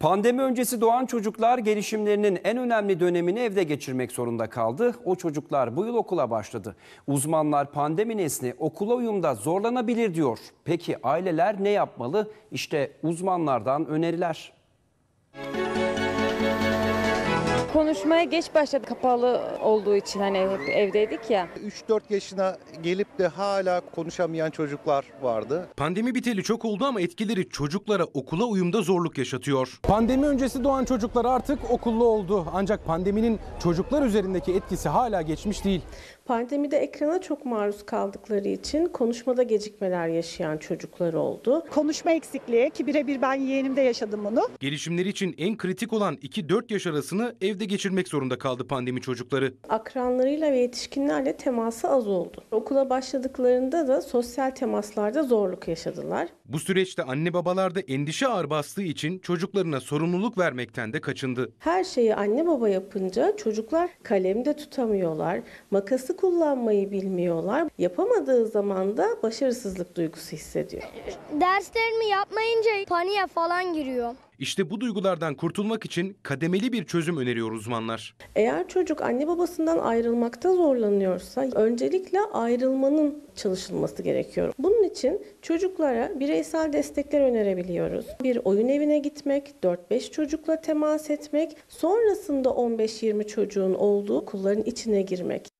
Pandemi öncesi doğan çocuklar gelişimlerinin en önemli dönemini evde geçirmek zorunda kaldı. O çocuklar bu yıl okula başladı. Uzmanlar pandemi nesli okula uyumda zorlanabilir diyor. Peki aileler ne yapmalı? İşte uzmanlardan öneriler. Müzik konuşmaya geç başladı kapalı olduğu için hani hep evdeydik ya. 3-4 yaşına gelip de hala konuşamayan çocuklar vardı. Pandemi biteli çok oldu ama etkileri çocuklara okula uyumda zorluk yaşatıyor. Pandemi öncesi doğan çocuklar artık okullu oldu. Ancak pandeminin çocuklar üzerindeki etkisi hala geçmiş değil. Pandemide ekrana çok maruz kaldıkları için konuşmada gecikmeler yaşayan çocuklar oldu. Konuşma eksikliği ki birebir ben yeğenimde yaşadım bunu. Gelişimleri için en kritik olan 2-4 yaş arasını evde geçirmek zorunda kaldı pandemi çocukları. Akranlarıyla ve yetişkinlerle teması az oldu. Okula başladıklarında da sosyal temaslarda zorluk yaşadılar. Bu süreçte anne babalarda endişe ağır bastığı için çocuklarına sorumluluk vermekten de kaçındı. Her şeyi anne baba yapınca çocuklar kalemde tutamıyorlar, makası nasıl kullanmayı bilmiyorlar. Yapamadığı zaman da başarısızlık duygusu hissediyor. Derslerimi yapmayınca paniğe falan giriyor. İşte bu duygulardan kurtulmak için kademeli bir çözüm öneriyor uzmanlar. Eğer çocuk anne babasından ayrılmakta zorlanıyorsa öncelikle ayrılmanın çalışılması gerekiyor. Bunun için çocuklara bireysel destekler önerebiliyoruz. Bir oyun evine gitmek, 4-5 çocukla temas etmek, sonrasında 15-20 çocuğun olduğu okulların içine girmek.